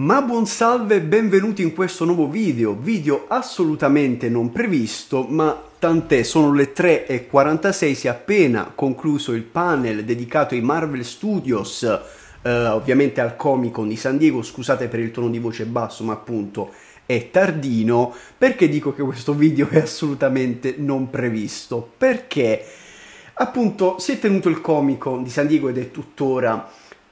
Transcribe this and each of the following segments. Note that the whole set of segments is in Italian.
Ma buon salve e benvenuti in questo nuovo video, video assolutamente non previsto, ma tant'è, sono le 3.46, si è appena concluso il panel dedicato ai Marvel Studios, eh, ovviamente al Comic Con di San Diego, scusate per il tono di voce basso, ma appunto è tardino. Perché dico che questo video è assolutamente non previsto? Perché appunto si è tenuto il Comic Con di San Diego ed è tuttora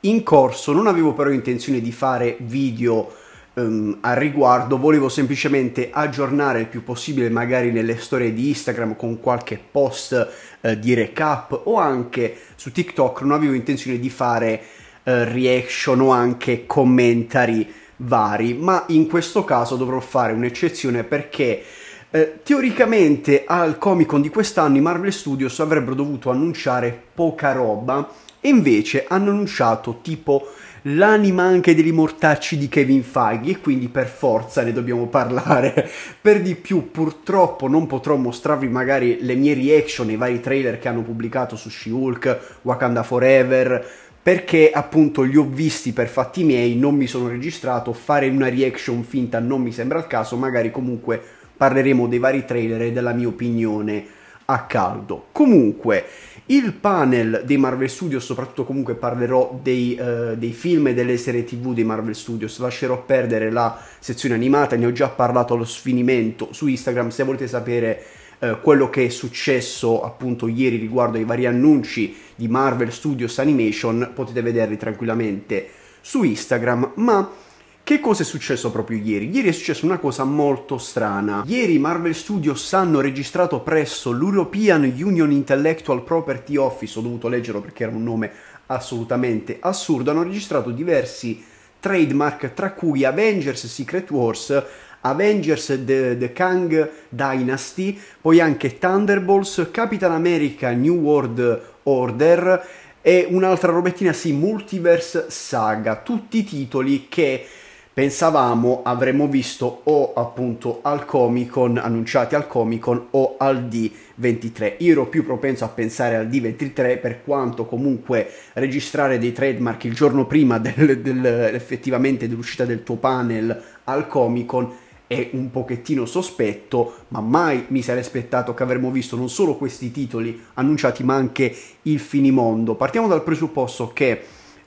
in corso, non avevo però intenzione di fare video um, al riguardo, volevo semplicemente aggiornare il più possibile magari nelle storie di Instagram con qualche post uh, di recap o anche su TikTok, non avevo intenzione di fare uh, reaction o anche commentari vari, ma in questo caso dovrò fare un'eccezione perché eh, teoricamente al Comic Con di quest'anno i Marvel Studios avrebbero dovuto annunciare poca roba e invece hanno annunciato tipo l'anima anche degli mortacci di Kevin Feige e quindi per forza ne dobbiamo parlare. Per di più purtroppo non potrò mostrarvi magari le mie reaction ai vari trailer che hanno pubblicato su She-Hulk, Wakanda Forever, perché appunto li ho visti per fatti miei, non mi sono registrato, fare una reaction finta non mi sembra il caso, magari comunque parleremo dei vari trailer e della mia opinione a caldo. Comunque, il panel dei Marvel Studios, soprattutto comunque parlerò dei, uh, dei, film e delle serie tv dei Marvel Studios, lascerò perdere la sezione animata, ne ho già parlato allo sfinimento su Instagram, se volete sapere uh, quello che è successo appunto ieri riguardo ai vari annunci di Marvel Studios Animation, potete vederli tranquillamente su Instagram, ma che cosa è successo proprio ieri? Ieri è successa una cosa molto strana. Ieri Marvel Studios hanno registrato presso l'European Union Intellectual Property Office, ho dovuto leggerlo perché era un nome assolutamente assurdo, hanno registrato diversi trademark tra cui Avengers Secret Wars, Avengers The, The, Kang Dynasty, poi anche Thunderbolts, Capitan America New World Order e un'altra robettina, sì, Multiverse Saga, tutti titoli che pensavamo avremmo visto o appunto al Comic Con, annunciati al Comic Con o al D23. Io ero più propenso a pensare al D23 per quanto comunque registrare dei trademark il giorno prima del, del, effettivamente dell'uscita del tuo panel al Comic Con è un pochettino sospetto, ma mai mi sarei aspettato che avremmo visto non solo questi titoli annunciati ma anche il finimondo. Partiamo dal presupposto che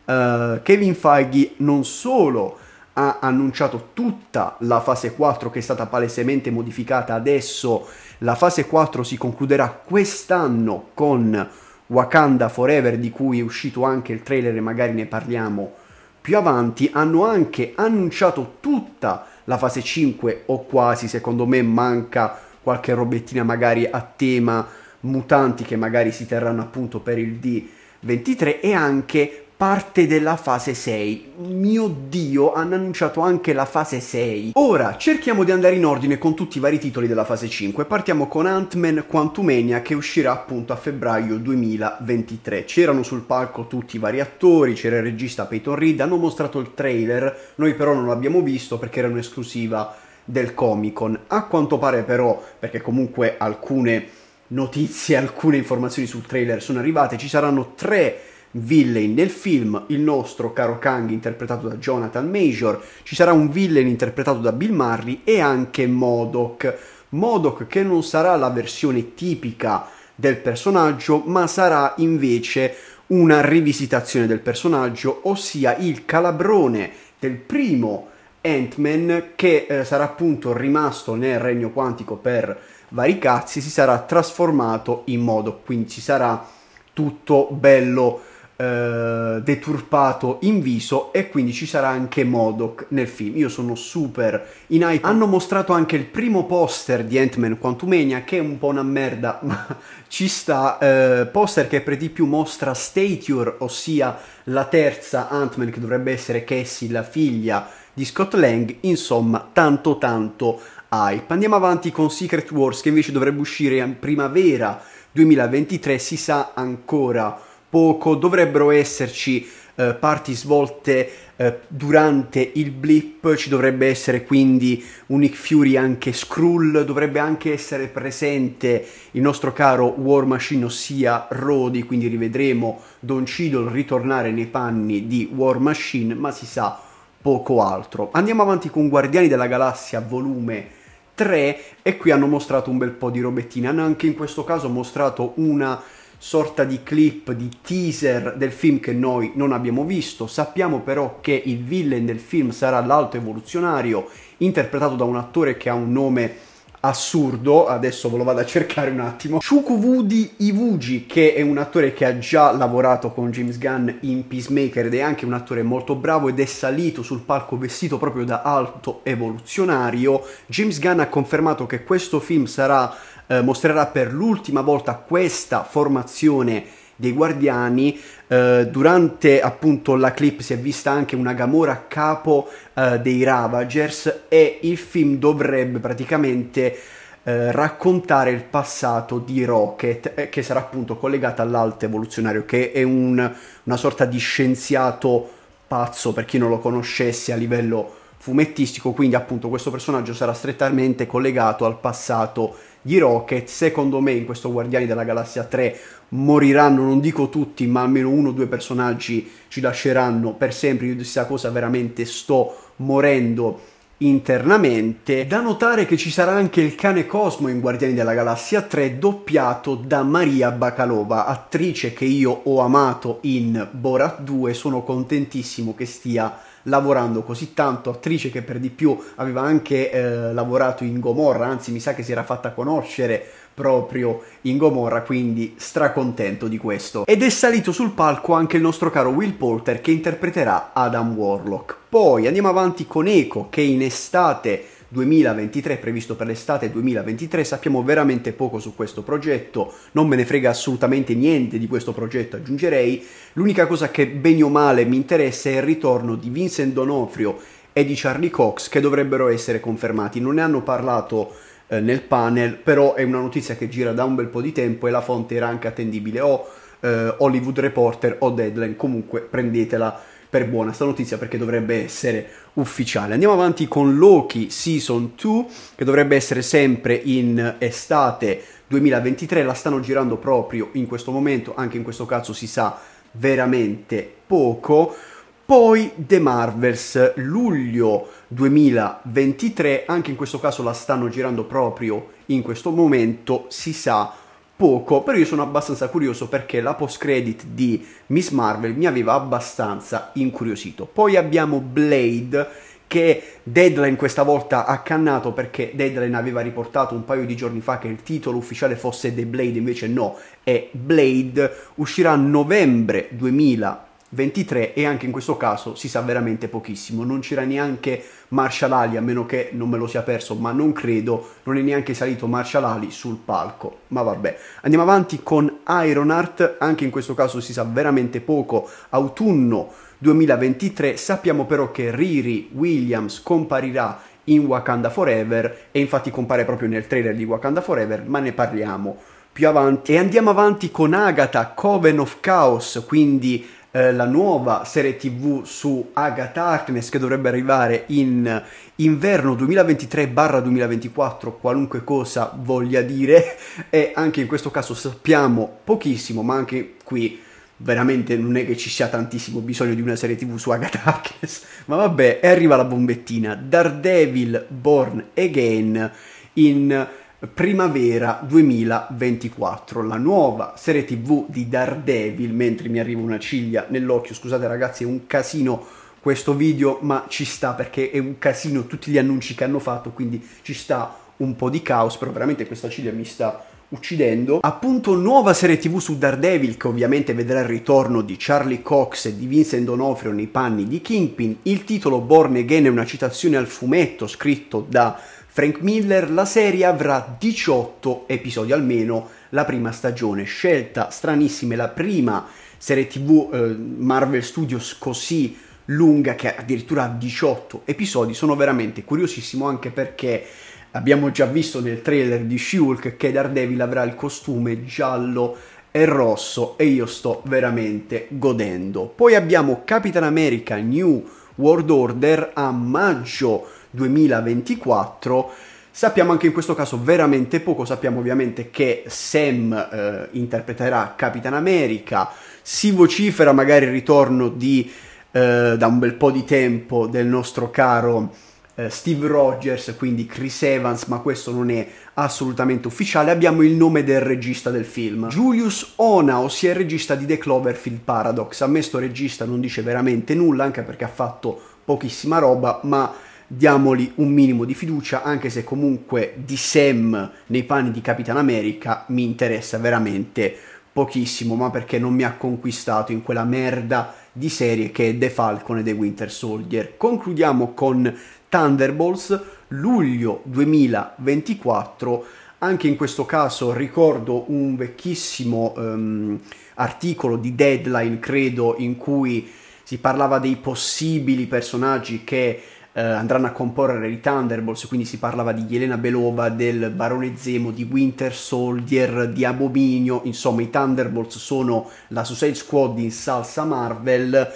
uh, Kevin Feige non solo ha annunciato tutta la fase 4 che è stata palesemente modificata adesso. La fase 4 si concluderà quest'anno con Wakanda Forever di cui è uscito anche il trailer e magari ne parliamo più avanti. Hanno anche annunciato tutta la fase 5 o quasi, secondo me manca qualche robettina magari a tema mutanti che magari si terranno appunto per il D23 e anche parte della fase 6. Mio dio, hanno annunciato anche la fase 6. Ora, cerchiamo di andare in ordine con tutti i vari titoli della fase 5. Partiamo con Ant-Man Quantumania che uscirà appunto a febbraio 2023. C'erano sul palco tutti i vari attori, c'era il regista Peyton Reed, hanno mostrato il trailer, noi però non l'abbiamo visto perché era un'esclusiva del Comic Con. A quanto pare però, perché comunque alcune notizie, alcune informazioni sul trailer sono arrivate, ci saranno tre villain del film, il nostro caro Kang interpretato da Jonathan Major, ci sarà un villain interpretato da Bill Murray e anche Modoc. Modoc che non sarà la versione tipica del personaggio, ma sarà invece una rivisitazione del personaggio, ossia il calabrone del primo Ant-Man che eh, sarà appunto rimasto nel regno quantico per vari cazzi, si sarà trasformato in Modoc, quindi ci sarà tutto bello eh, deturpato in viso e quindi ci sarà anche Modoc nel film. Io sono super in hype. Hanno mostrato anche il primo poster di Ant-Man Quantumania che è un po' una merda, ma ci sta. Eh, poster che per di più mostra Stature, ossia la terza Ant-Man che dovrebbe essere Cassie, la figlia di Scott Lang. Insomma, tanto tanto hype. Andiamo avanti con Secret Wars che invece dovrebbe uscire in primavera 2023, si sa ancora poco, dovrebbero esserci eh, parti svolte eh, durante il blip, ci dovrebbe essere quindi un Nick Fury anche Skrull, dovrebbe anche essere presente il nostro caro War Machine, ossia Rodi, quindi rivedremo Don Cidol ritornare nei panni di War Machine, ma si sa poco altro. Andiamo avanti con Guardiani della Galassia volume 3 e qui hanno mostrato un bel po' di robettine, hanno anche in questo caso mostrato una sorta di clip, di teaser del film che noi non abbiamo visto. Sappiamo però che il villain del film sarà l'alto evoluzionario, interpretato da un attore che ha un nome assurdo, adesso ve lo vado a cercare un attimo, Chukwudi Iwuji, che è un attore che ha già lavorato con James Gunn in Peacemaker ed è anche un attore molto bravo ed è salito sul palco vestito proprio da alto evoluzionario. James Gunn ha confermato che questo film sarà eh, mostrerà per l'ultima volta questa formazione dei guardiani eh, durante appunto la clip si è vista anche una Gamora a capo eh, dei Ravagers e il film dovrebbe praticamente eh, raccontare il passato di Rocket eh, che sarà appunto collegata all'alto evoluzionario che è un, una sorta di scienziato pazzo per chi non lo conoscesse a livello fumettistico quindi appunto questo personaggio sarà strettamente collegato al passato di di Rocket, secondo me in questo Guardiani della Galassia 3 moriranno, non dico tutti, ma almeno uno o due personaggi ci lasceranno per sempre. Io di questa cosa veramente sto morendo internamente. Da notare che ci sarà anche il cane Cosmo in Guardiani della Galassia 3 doppiato da Maria Bakalova, attrice che io ho amato in Borat 2, sono contentissimo che stia lavorando così tanto, attrice che per di più aveva anche eh, lavorato in Gomorra, anzi mi sa che si era fatta conoscere proprio in Gomorra, quindi stracontento di questo. Ed è salito sul palco anche il nostro caro Will Porter che interpreterà Adam Warlock. Poi andiamo avanti con Eco che in estate 2023 previsto per l'estate 2023, sappiamo veramente poco su questo progetto, non me ne frega assolutamente niente di questo progetto aggiungerei, l'unica cosa che bene o male mi interessa è il ritorno di Vincent Donofrio e di Charlie Cox che dovrebbero essere confermati, non ne hanno parlato eh, nel panel, però è una notizia che gira da un bel po' di tempo e la fonte era anche attendibile o eh, Hollywood Reporter o Deadline, comunque prendetela per buona sta notizia perché dovrebbe essere ufficiale. Andiamo avanti con Loki Season 2 che dovrebbe essere sempre in estate 2023, la stanno girando proprio in questo momento, anche in questo caso si sa veramente poco. Poi The Marvels, luglio 2023, anche in questo caso la stanno girando proprio in questo momento, si sa poco, però io sono abbastanza curioso perché la post credit di Miss Marvel mi aveva abbastanza incuriosito. Poi abbiamo Blade che Deadline questa volta ha cannato perché Deadline aveva riportato un paio di giorni fa che il titolo ufficiale fosse The Blade, invece no, è Blade, uscirà a novembre 2020 23 e anche in questo caso si sa veramente pochissimo, non c'era neanche Marshall Ali a meno che non me lo sia perso, ma non credo, non è neanche salito Marshall Ali sul palco, ma vabbè. Andiamo avanti con Ironheart, anche in questo caso si sa veramente poco, autunno 2023, sappiamo però che Riri Williams comparirà in Wakanda Forever e infatti compare proprio nel trailer di Wakanda Forever, ma ne parliamo più avanti. E andiamo avanti con Agatha, Coven of Chaos, quindi eh, la nuova serie TV su Agatha Harkness che dovrebbe arrivare in inverno 2023-2024, qualunque cosa voglia dire, e anche in questo caso sappiamo pochissimo, ma anche qui veramente non è che ci sia tantissimo bisogno di una serie tv su Agatha Harkness, ma vabbè, e arriva la bombettina, Daredevil Born Again in Primavera 2024, la nuova serie tv di Daredevil, mentre mi arriva una ciglia nell'occhio, scusate ragazzi è un casino questo video, ma ci sta perché è un casino tutti gli annunci che hanno fatto, quindi ci sta un po' di caos, però veramente questa ciglia mi sta uccidendo. Appunto nuova serie tv su Daredevil che ovviamente vedrà il ritorno di Charlie Cox e di Vincent D'Onofrio nei panni di Kingpin. Il titolo Born Again è una citazione al fumetto scritto da Frank Miller, la serie avrà 18 episodi almeno la prima stagione. Scelta stranissima, la prima serie TV eh, Marvel Studios così lunga che addirittura ha 18 episodi. Sono veramente curiosissimo anche perché abbiamo già visto nel trailer di She-Hulk che Daredevil avrà il costume giallo e rosso e io sto veramente godendo. Poi abbiamo Capitan America New World Order a maggio 2024. Sappiamo anche in questo caso veramente poco, sappiamo ovviamente che Sam eh, interpreterà Capitan America, si vocifera magari il ritorno di, eh, da un bel po' di tempo del nostro caro eh, Steve Rogers, quindi Chris Evans, ma questo non è assolutamente ufficiale, abbiamo il nome del regista del film. Julius Ona, ossia il regista di The Cloverfield Paradox. A me sto regista non dice veramente nulla, anche perché ha fatto pochissima roba, ma diamogli un minimo di fiducia, anche se comunque di Sam nei panni di Capitan America mi interessa veramente pochissimo, ma perché non mi ha conquistato in quella merda di serie che è The Falcon e The Winter Soldier. Concludiamo con Thunderbolts, luglio 2024. Anche in questo caso ricordo un vecchissimo um, articolo di Deadline, credo, in cui si parlava dei possibili personaggi che eh, andranno a comporre i Thunderbolts, quindi si parlava di Yelena Belova, del Barone Zemo, di Winter Soldier, di Abominio, insomma i Thunderbolts sono la Suicide Squad in salsa Marvel,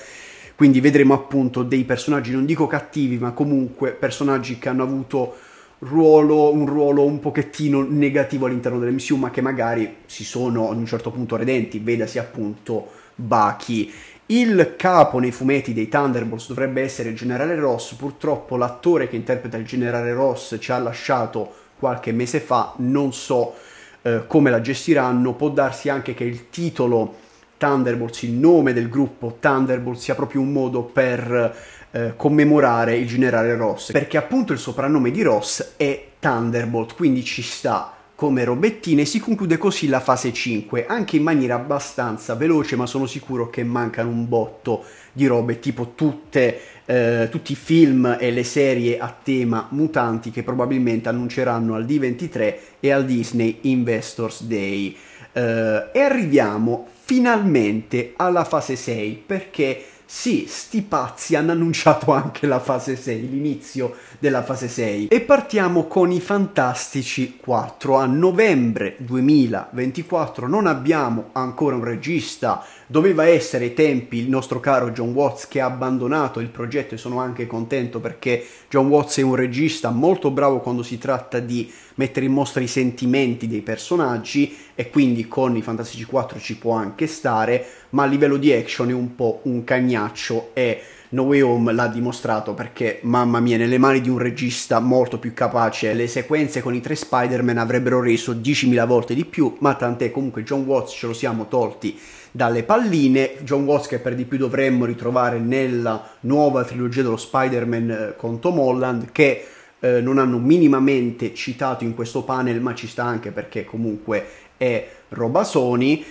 quindi vedremo appunto dei personaggi, non dico cattivi, ma comunque personaggi che hanno avuto ruolo, un ruolo un pochettino negativo all'interno dell'MCU, ma che magari si sono ad un certo punto redenti, vedasi appunto Baki il capo nei fumetti dei Thunderbolts dovrebbe essere il generale Ross, purtroppo l'attore che interpreta il generale Ross ci ha lasciato qualche mese fa, non so eh, come la gestiranno, può darsi anche che il titolo Thunderbolts, il nome del gruppo Thunderbolts sia proprio un modo per eh, commemorare il generale Ross, perché appunto il soprannome di Ross è Thunderbolt, quindi ci sta come robettine si conclude così la fase 5, anche in maniera abbastanza veloce, ma sono sicuro che mancano un botto di robe, tipo tutte, eh, tutti i film e le serie a tema mutanti che probabilmente annunceranno al D23 e al Disney Investors Day. Eh, e arriviamo finalmente alla fase 6 perché sì, sti pazzi hanno annunciato anche la fase 6, l'inizio della fase 6. E partiamo con i Fantastici 4. A novembre 2024 non abbiamo ancora un regista, Doveva essere ai tempi il nostro caro John Watts che ha abbandonato il progetto e sono anche contento perché John Watts è un regista molto bravo quando si tratta di mettere in mostra i sentimenti dei personaggi e quindi con i Fantastici 4 ci può anche stare, ma a livello di action è un po' un cagnaccio e No Way Home l'ha dimostrato perché, mamma mia, nelle mani di un regista molto più capace, le sequenze con i tre Spider-Man avrebbero reso 10.000 volte di più, ma tant'è comunque John Watts ce lo siamo tolti dalle palline. John Watts che per di più dovremmo ritrovare nella nuova trilogia dello Spider-Man eh, con Tom Holland che eh, non hanno minimamente citato in questo panel, ma ci sta anche perché comunque è roba Sony.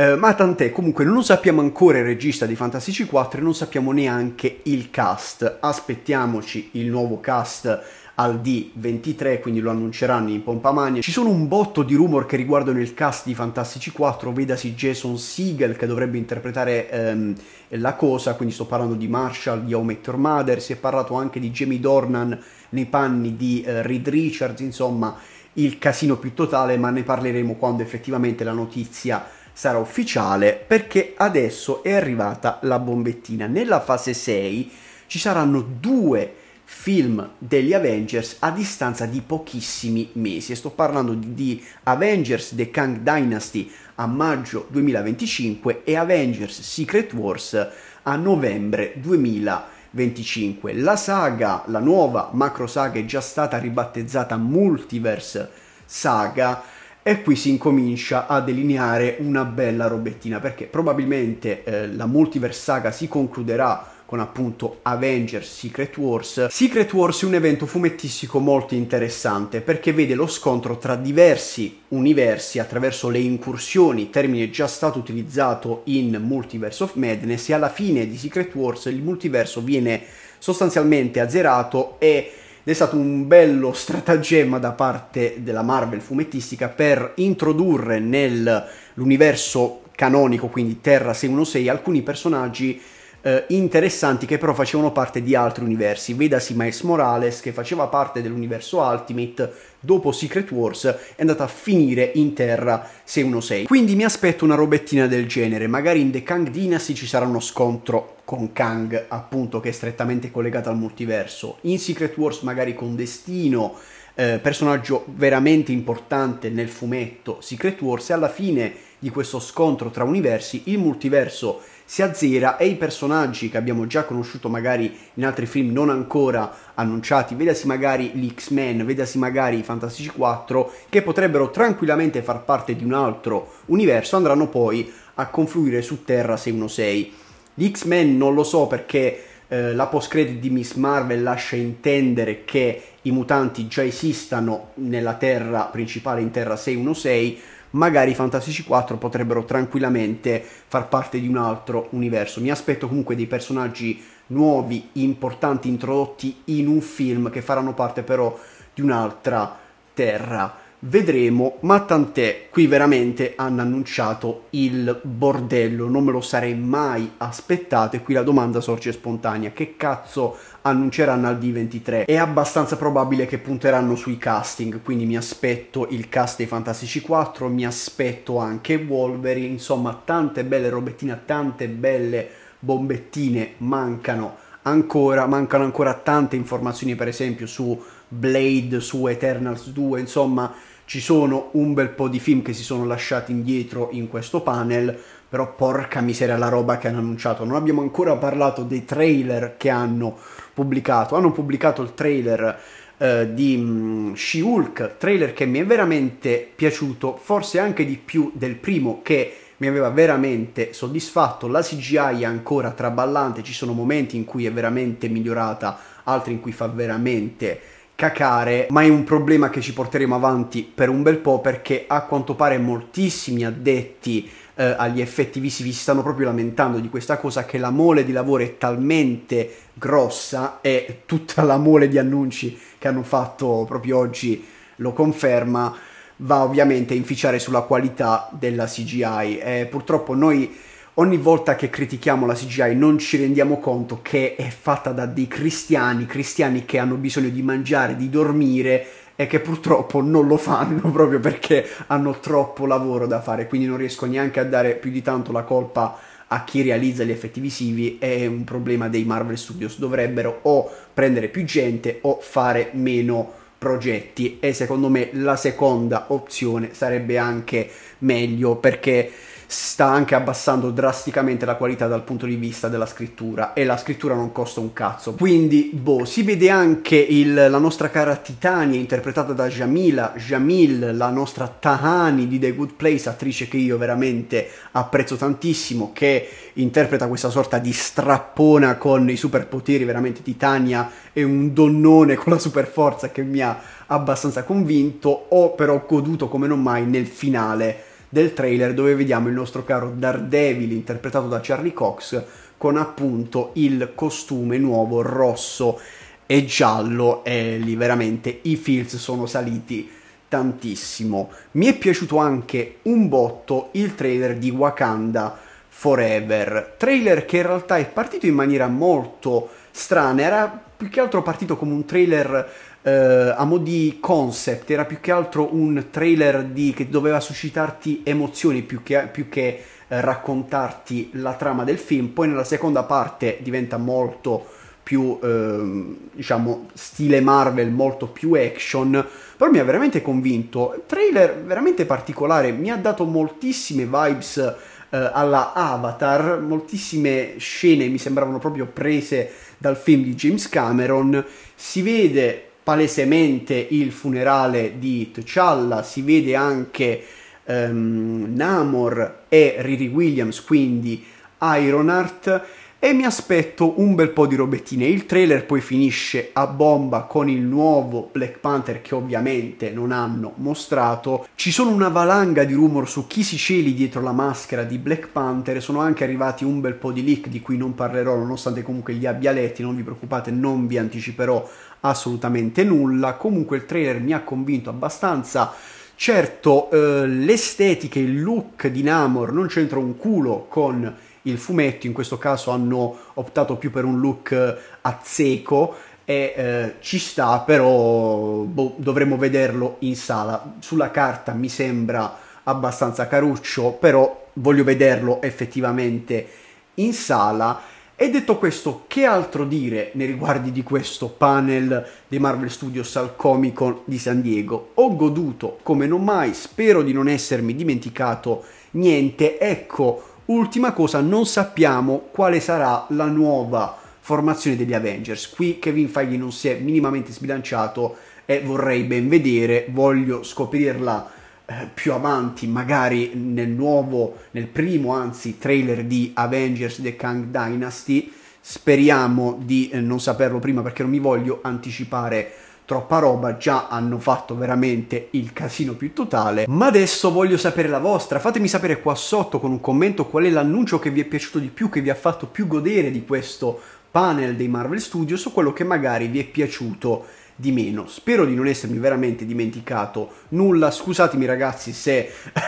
Eh, ma tant'è, comunque non sappiamo ancora il regista di Fantastici 4 e non sappiamo neanche il cast. Aspettiamoci il nuovo cast al D23, quindi lo annunceranno in pompa magna. Ci sono un botto di rumor che riguardano il cast di Fantastici 4, vedasi Jason Siegel che dovrebbe interpretare ehm, la cosa, quindi sto parlando di Marshall, di How Your Mother, si è parlato anche di Jamie Dornan nei panni di eh, Reed Richards, insomma il casino più totale, ma ne parleremo quando effettivamente la notizia sarà ufficiale perché adesso è arrivata la bombettina. Nella fase 6 ci saranno due film degli Avengers a distanza di pochissimi mesi e sto parlando di, di Avengers The Kang Dynasty a maggio 2025 e Avengers Secret Wars a novembre 2025. La saga, la nuova macro saga, è già stata ribattezzata Multiverse Saga e qui si incomincia a delineare una bella robettina, perché probabilmente eh, la multiverse saga si concluderà con appunto Avengers Secret Wars. Secret Wars è un evento fumettistico molto interessante perché vede lo scontro tra diversi universi attraverso le incursioni, termine già stato utilizzato in Multiverse of Madness e alla fine di Secret Wars il multiverso viene sostanzialmente azzerato e è stato un bello stratagemma da parte della Marvel fumettistica per introdurre nell'universo canonico, quindi Terra 616, alcuni personaggi eh, interessanti che però facevano parte di altri universi. Vedasi Miles Morales che faceva parte dell'universo Ultimate, dopo Secret Wars è andata a finire in terra 616. Quindi mi aspetto una robettina del genere, magari in The Kang Dynasty ci sarà uno scontro con Kang, appunto, che è strettamente collegato al multiverso, in Secret Wars magari con Destino, eh, personaggio veramente importante nel fumetto Secret Wars e alla fine di questo scontro tra universi il multiverso si azzera e i personaggi che abbiamo già conosciuto magari in altri film non ancora annunciati, vedasi magari gli X-Men, vedasi magari i Fantastici 4, che potrebbero tranquillamente far parte di un altro universo, andranno poi a confluire su Terra 616. Gli X-Men non lo so perché eh, la post-credit di Miss Marvel lascia intendere che i mutanti già esistano nella Terra principale, in Terra 616, magari i Fantastici 4 potrebbero tranquillamente far parte di un altro universo. Mi aspetto comunque dei personaggi nuovi, importanti, introdotti in un film che faranno parte però di un'altra terra. Vedremo, ma tant'è, qui veramente hanno annunciato il bordello, non me lo sarei mai aspettato e qui la domanda sorge spontanea, che cazzo annunceranno al D23. È abbastanza probabile che punteranno sui casting, quindi mi aspetto il cast dei Fantastici 4, mi aspetto anche Wolverine, insomma tante belle robettine, tante belle bombettine mancano ancora, mancano ancora tante informazioni per esempio su Blade, su Eternals 2, insomma ci sono un bel po' di film che si sono lasciati indietro in questo panel, però porca miseria la roba che hanno annunciato, non abbiamo ancora parlato dei trailer che hanno pubblicato, hanno pubblicato il trailer eh, di mh, mm, She-Hulk, trailer che mi è veramente piaciuto, forse anche di più del primo che mi aveva veramente soddisfatto, la CGI è ancora traballante, ci sono momenti in cui è veramente migliorata, altri in cui fa veramente cacare, ma è un problema che ci porteremo avanti per un bel po' perché a quanto pare moltissimi addetti eh, agli visivi si stanno proprio lamentando di questa cosa che la mole di lavoro è talmente grossa e tutta la mole di annunci che hanno fatto proprio oggi lo conferma va ovviamente a inficiare sulla qualità della CGI eh, purtroppo noi ogni volta che critichiamo la CGI non ci rendiamo conto che è fatta da dei cristiani, cristiani che hanno bisogno di mangiare, di dormire, è che purtroppo non lo fanno proprio perché hanno troppo lavoro da fare, quindi non riesco neanche a dare più di tanto la colpa a chi realizza gli effetti visivi è un problema dei Marvel Studios, dovrebbero o prendere più gente o fare meno progetti e secondo me la seconda opzione sarebbe anche meglio perché sta anche abbassando drasticamente la qualità dal punto di vista della scrittura e la scrittura non costa un cazzo. Quindi, boh, si vede anche il, la nostra cara Titania interpretata da Jamila, Jamil, la nostra Tahani di The Good Place, attrice che io veramente apprezzo tantissimo, che interpreta questa sorta di strappona con i superpoteri, veramente Titania è un donnone con la superforza che mi ha abbastanza convinto, ho però goduto come non mai nel finale del trailer dove vediamo il nostro caro Daredevil interpretato da Charlie Cox con appunto il costume nuovo rosso e giallo e lì veramente i feels sono saliti tantissimo. Mi è piaciuto anche un botto il trailer di Wakanda Forever, trailer che in realtà è partito in maniera molto strana, era più che altro partito come un trailer eh, a mo' di concept, era più che altro un trailer di, che doveva suscitarti emozioni più che, più che eh, raccontarti la trama del film. Poi nella seconda parte diventa molto più, ehm, diciamo, stile Marvel, molto più action. Però mi ha veramente convinto. Trailer veramente particolare, mi ha dato moltissime vibes eh, alla Avatar, moltissime scene mi sembravano proprio prese dal film di James Cameron, si vede palesemente il funerale di T'Challa, si vede anche um, Namor e Riri Williams, quindi Ironheart e mi aspetto un bel po' di robettine. Il trailer poi finisce a bomba con il nuovo Black Panther che ovviamente non hanno mostrato. Ci sono una valanga di rumor su chi si celi dietro la maschera di Black Panther, sono anche arrivati un bel po' di leak di cui non parlerò nonostante comunque li abbia letti, non vi preoccupate, non vi anticiperò assolutamente nulla. Comunque il trailer mi ha convinto abbastanza. Certo, eh, l'estetica, il look di Namor non c'entra un culo con il fumetto, in questo caso hanno optato più per un look eh, a zecco e eh, ci sta, però boh, dovremmo vederlo in sala. Sulla carta mi sembra abbastanza caruccio, però voglio vederlo effettivamente in sala. E detto questo, che altro dire nei riguardi di questo panel dei Marvel Studios al Comic Con di San Diego? Ho goduto come non mai, spero di non essermi dimenticato niente. Ecco, Ultima cosa, non sappiamo quale sarà la nuova formazione degli Avengers. Qui Kevin Feige non si è minimamente sbilanciato e vorrei ben vedere, voglio scoprirla eh, più avanti, magari nel nuovo, nel primo anzi trailer di Avengers The Kang Dynasty. Speriamo di eh, non saperlo prima perché non mi voglio anticipare troppa roba, già hanno fatto veramente il casino più totale, ma adesso voglio sapere la vostra, fatemi sapere qua sotto con un commento qual è l'annuncio che vi è piaciuto di più, che vi ha fatto più godere di questo panel dei Marvel Studios o quello che magari vi è piaciuto di meno. Spero di non essermi veramente dimenticato nulla. Scusatemi ragazzi se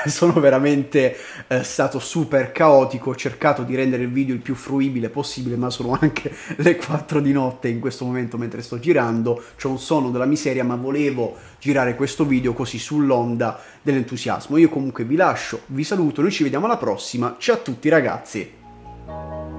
eh, sono veramente eh, stato super caotico. Ho cercato di rendere il video il più fruibile possibile, ma sono anche le 4 di notte in questo momento mentre sto girando. C'è un sonno della miseria, ma volevo girare questo video così sull'onda dell'entusiasmo. Io comunque vi lascio, vi saluto, noi ci vediamo alla prossima. Ciao a tutti ragazzi!